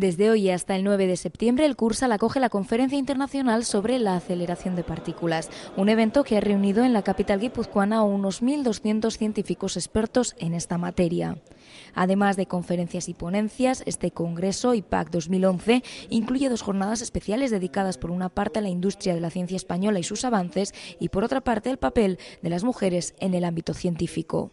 Desde hoy hasta el 9 de septiembre, el Cursal acoge la Conferencia Internacional sobre la Aceleración de Partículas, un evento que ha reunido en la capital guipuzcoana a unos 1.200 científicos expertos en esta materia. Además de conferencias y ponencias, este Congreso IPAC 2011 incluye dos jornadas especiales dedicadas por una parte a la industria de la ciencia española y sus avances y por otra parte al papel de las mujeres en el ámbito científico.